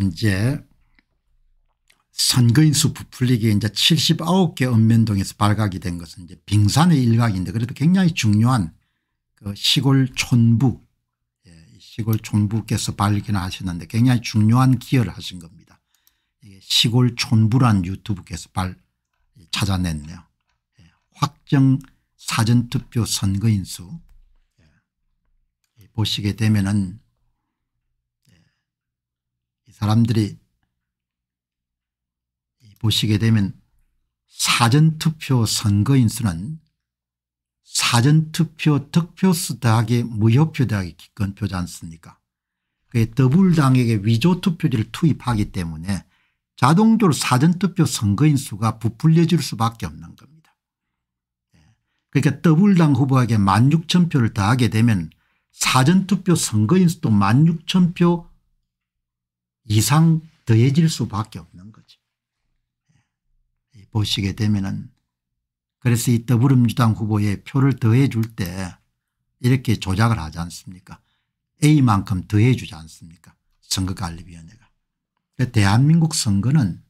이제 선거인수 부풀리기 이제 79개 읍면동에서 발각이 된 것은 이제 빙산의 일각인데 그래도 굉장히 중요한 그 시골 촌부 예, 시골 촌부께서 발견하셨는데 굉장히 중요한 기여를 하신 겁니다. 시골 촌부란 유튜브께서 발 찾아냈네요. 예, 확정 사전투표 선거인수 예, 보시게 되면은 사람들이 보시게 되면 사전투표 선거인 수는 사전투표 득표수 더하기 무효표 더하기 기권표지 않습니까 그게 더블당에게 위조투표지를 투입하기 때문에 자동적으로 사전투표 선거인 수가 부풀려질 수밖에 없는 겁니다. 예. 그러니까 더블당 후보에게 16,000표를 더하게 되면 사전투표 선거인 수도 16,000표 이상 더해질 수밖에 없는 거죠. 예. 보시게 되면은 그래서 이 더불어민주당 후보에 표를 더해 줄때 이렇게 조작을 하지 않습니까 A만큼 더해 주지 않습니까 선거관리위원회가. 그러니까 대한민국 선거는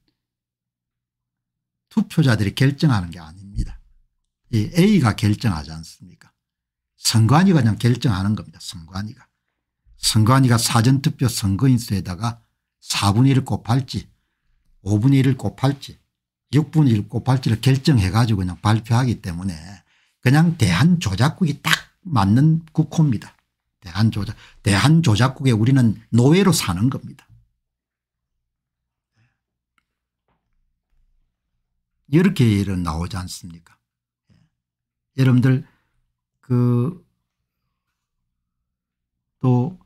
투표자들이 결정하는 게 아닙니다. 이 A가 결정하지 않습니까 선관위가 그냥 결정하는 겁니다. 선관위가. 선관위가 사전투표 선거인수에다가 4분의 1을 곱할지 5분의 1을 곱할지 6분의 1을 곱할지를 결정해 가지고 그냥 발표하기 때문에 그냥 대한조작국이 딱 맞는 국호입니다. 대한조작 대한조작국에 우리는 노예로 사는 겁니다. 이렇게 일은 나오지 않습니까 예. 여러분들 그또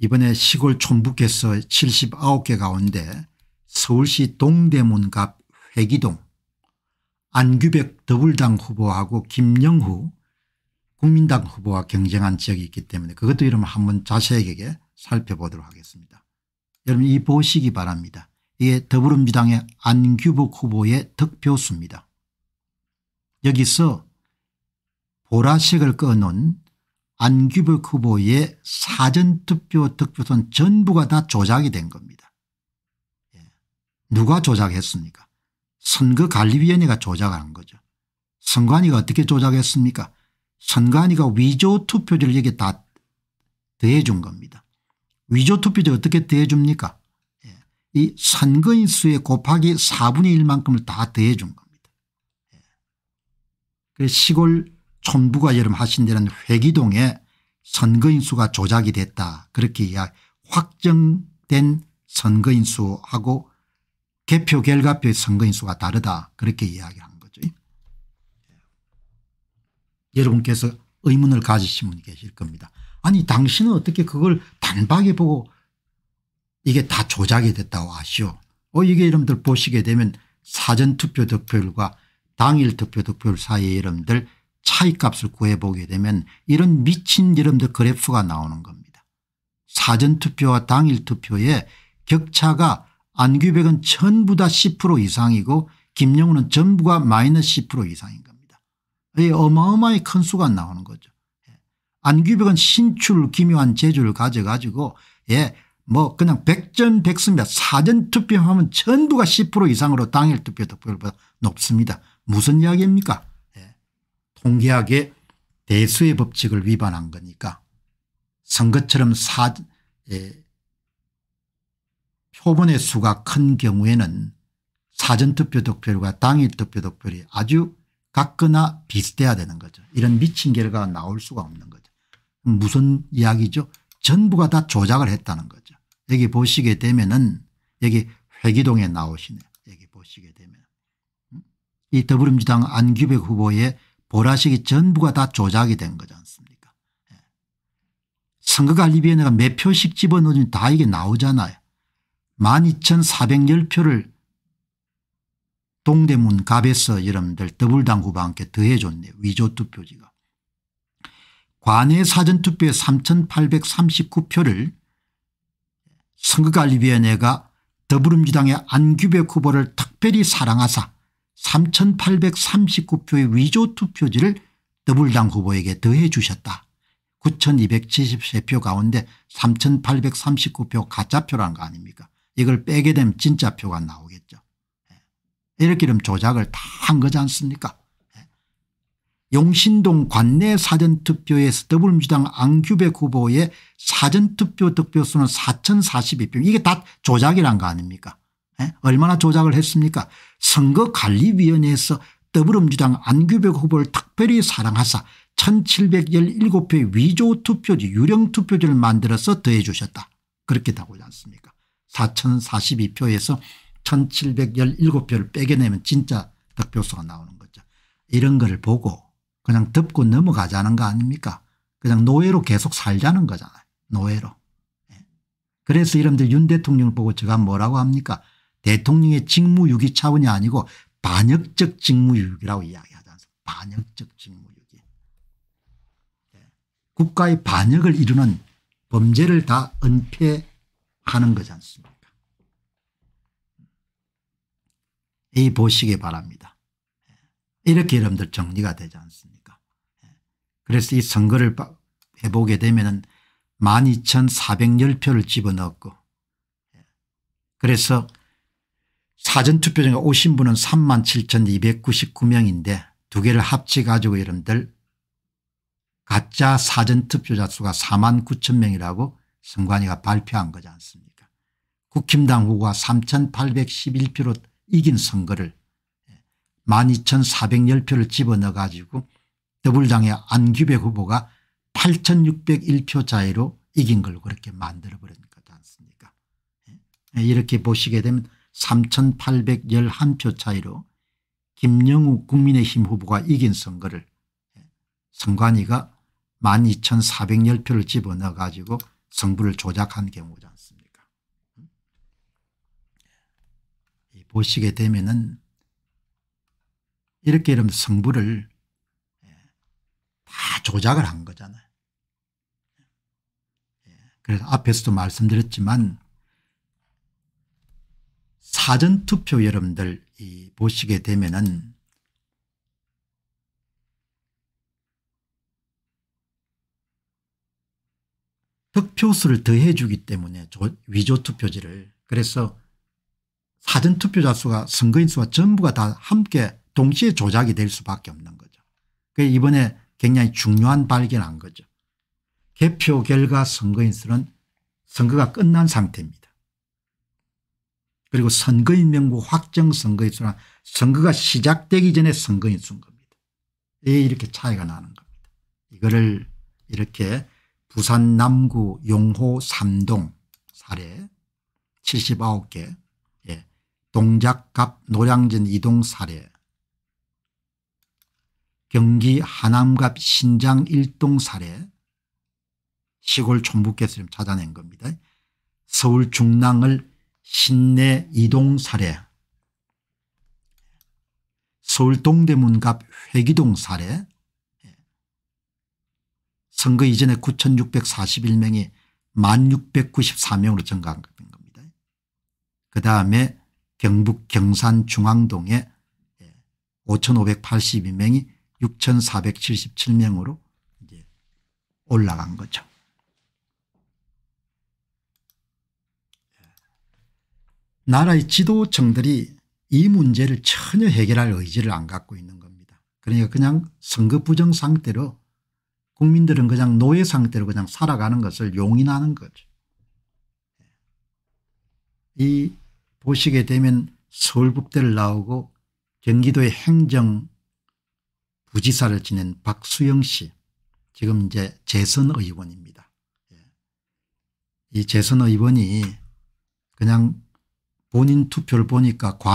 이번에 시골 촌북에서 79개 가운데 서울시 동대문갑 회기동 안규백 더불당 후보하고 김영후 국민당 후보와 경쟁한 지역이 있기 때문에 그것도 이름 한번 자세하게 살펴보도록 하겠습니다. 여러분 이 보시기 바랍니다. 이게 더불어민주당의 안규복 후보의 득표수입니다. 여기서 보라색을 꺼놓은 안규백 후보의 사전투표 득표선 전부가 다 조작이 된 겁니다. 예. 누가 조작했습니까 선거관리위원회가 조작한 거죠. 선관위가 어떻게 조작했습니까 선관위가 위조 투표지를 여기 다 더해준 겁니다. 위조 투표지 어떻게 더해줍니까 예. 이 선거인 수의 곱하기 4분의 1만큼을 다 더해준 겁니다. 예. 그 시골 촌부가 여름 하신데는 회기동에 선거인수가 조작이 됐다. 그렇게 확정된 선거인수하고 개표 결과표의 선거인수가 다르다. 그렇게 이야기한 거죠. 여러분께서 의문을 가지신 분이 계실 겁니다. 아니 당신은 어떻게 그걸 단박에 보고 이게 다 조작이 됐다고 아시오. 어 이게 여러분들 보시게 되면 사전투표 득표율과 당일 투표 득표율 사이에 여러분들 차이값을 구해보게 되면 이런 미친 이름들 그래프가 나오는 겁니다. 사전투표와 당일투표의 격차가 안규백은 전부 다 10% 이상이고 김영우는 전부가 마이너스 10% 이상인 겁니다. 어마어마히 큰 수가 나오는 거죠. 예. 안규백은 신출 기묘한 재주를 가져가지고 예, 뭐 그냥 백전백승입니다. 사전투표하면 전부가 10% 이상으로 당일투표 득표율보다 높습니다. 무슨 이야기입니까 통계학의 대수의 법칙을 위반한 거니까 선거처럼 사, 예, 표본의 수가 큰 경우에는 사전투표 득표율과 당일 투표 득표율이 아주 같거나 비슷해야 되는 거죠. 이런 미친 결과가 나올 수가 없는 거죠. 무슨 이야기죠? 전부가 다 조작을 했다는 거죠. 여기 보시게 되면은 여기 회기동에 나오시네. 여기 보시게 되면 음? 이 더불어민주당 안규백 후보의 보라색이 전부가 다 조작이 된 거지 않습니까 예. 선거관리위원회가 몇 표씩 집어넣으면 다 이게 나오잖아요. 12,410표를 동대문 갑에서 여러분들 더블당 후보 함께 더해줬네요. 위조투표지가. 관내 사전투표에 3,839표를 선거관리위원회가 더불어민주당의 안규백 후보를 특별히 사랑하사 3839표의 위조 투표지를 더불당 후보에게 더해 주셨다. 9273표 가운데 3839표 가짜표란 거 아닙니까 이걸 빼게 되면 진짜표가 나오겠죠. 예. 이렇게 되면 조작을 다 한 거지 않습니까 예. 용신동 관내 사전투표에서 더불어민주당 앙규백 후보의 사전투표 득표수는 4042표 이게 다 조작이란 거 아닙니까 얼마나 조작을 했습니까 선거관리위원회에서 더불어민주당 안규백 후보를 특별히 사랑하사 1717표의 위조 투표지 유령 투표지를 만들어서 더해 주셨다. 그렇게 나오지 않습니까 4042표에서 1717표를 빼게내면 진짜 득표수가 나오는 거죠. 이런 걸 보고 그냥 덮고 넘어가자는 거 아닙니까 그냥 노예로 계속 살자는 거잖아요. 노예로. 예. 그래서 이런들 윤 대통령을 보고 제가 뭐라고 합니까 대통령의 직무유기 차원이 아니고 반역적 직무유기라고 이야기하지 않습니까 반역적 직무유기. 예. 국가의 반역을 이루는 범죄를 다 은폐하는 거지 않습니까 이 보시기 바랍니다. 예. 이렇게 여러분들 정리가 되지 않습니까 예. 그래서 이 선거를 해보게 되면 12,410표를 집어넣고 그래서 사전투표장에 오신 분은 3만 7,299명인데 두 개를 합치가지고 여러분들 가짜 사전투표자 수가 4만 9천 명이라고 선관위가 발표한 거지 않습니까 국힘당 후보가 3,811표로 이긴 선거를 12,410표를 집어넣어 가지고 더불당의 안규백 후보가 8,601표 차이로 이긴 걸 그렇게 만들어버린 거지 않습니까 예, 이렇게 보시게 되면 3,811표 차이로 김영우 국민의힘 후보가 이긴 선거를 선관위가 12,410표를 집어넣어 가지고 선부를 조작한 경우지 않습니까 보시게 되면 은 이렇게 이러면 성부를 다 조작을 한 거잖아요. 예. 그래서 앞에서도 말씀드렸지만 사전투표 여러분들 이 보시게 되면은 득표수를 더해 주기 때문에 위조투표지를 그래서 사전투표자 수가 선거인 수와 전부가 다 함께 동시에 조작이 될 수밖에 없는 거죠. 그 이번에 굉장히 중요한 발견한 거죠. 개표 결과 선거인 수는 선거가 끝난 상태입니다. 그리고 선거인명부 확정 선거인수란 선거가 시작되기 전에 선거인수인 겁니다. 예, 이렇게 차이가 나는 겁니다. 이거를 이렇게 부산 남구 용호 3동 사례 79개 예. 동작갑 노량진 2동 사례 경기 하남갑 신장 1동 사례 시골 총북께서 찾아낸 겁니다. 서울 중랑을 신내 이동 사례 서울 동대문갑 회기동 사례 선거 이전에 9641명이 1694명으로 증가한 겁니다. 그 다음에 경북 경산 중앙동에 5582명이 6477명으로 올라간 거죠. 나라의 지도층들이 이 문제를 전혀 해결할 의지를 안 갖고 있는 겁니다. 그러니까 그냥 선거 부정 상태로 국민들은 그냥 노예 상태로 그냥 살아가는 것을 용인하는 거죠. 이 보시게 되면 서울법대를 나오고 경기도의 행정부지사를 지낸 박수영 씨 지금 이제 재선 의원입니다. 예. 이 재선 의원이 그냥 본인 투표를 보니까 과